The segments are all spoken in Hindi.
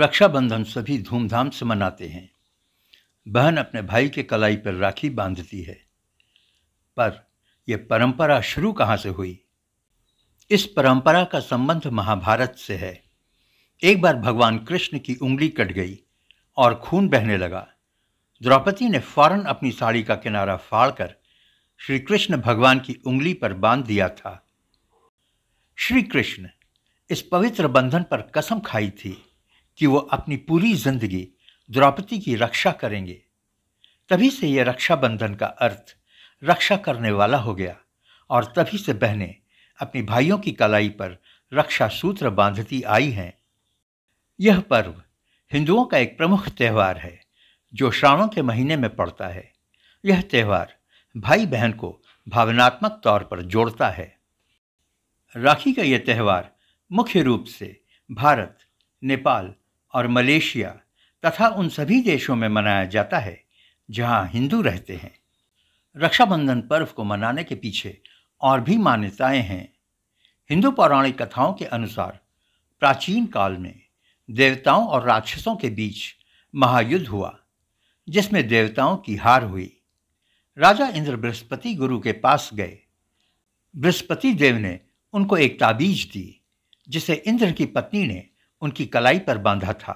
रक्षाबंधन सभी धूमधाम से मनाते हैं बहन अपने भाई के कलाई पर राखी बांधती है पर यह परंपरा शुरू कहाँ से हुई इस परंपरा का संबंध महाभारत से है एक बार भगवान कृष्ण की उंगली कट गई और खून बहने लगा द्रौपदी ने फौरन अपनी साड़ी का किनारा फाड़कर श्री कृष्ण भगवान की उंगली पर बांध दिया था श्री कृष्ण इस पवित्र बंधन पर कसम खाई थी कि वो अपनी पूरी जिंदगी द्रौपदी की रक्षा करेंगे तभी से यह रक्षाबंधन का अर्थ रक्षा करने वाला हो गया और तभी से बहनें अपने भाइयों की कलाई पर रक्षा सूत्र बांधती आई हैं यह पर्व हिंदुओं का एक प्रमुख त्यौहार है जो श्रावण के महीने में पड़ता है यह त्यौहार भाई बहन को भावनात्मक तौर पर जोड़ता है राखी का यह त्यौहार मुख्य रूप से भारत नेपाल और मलेशिया तथा उन सभी देशों में मनाया जाता है जहां हिंदू रहते हैं रक्षाबंधन पर्व को मनाने के पीछे और भी मान्यताएं हैं हिंदू पौराणिक कथाओं के अनुसार प्राचीन काल में देवताओं और राक्षसों के बीच महायुद्ध हुआ जिसमें देवताओं की हार हुई राजा इंद्र बृहस्पति गुरु के पास गए बृहस्पति देव ने उनको एक ताबीज दी जिसे इंद्र की पत्नी ने उनकी कलाई पर बांधा था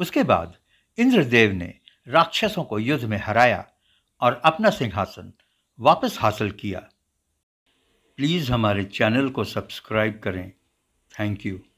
उसके बाद इंद्रदेव ने राक्षसों को युद्ध में हराया और अपना सिंहासन वापस हासिल किया प्लीज़ हमारे चैनल को सब्सक्राइब करें थैंक यू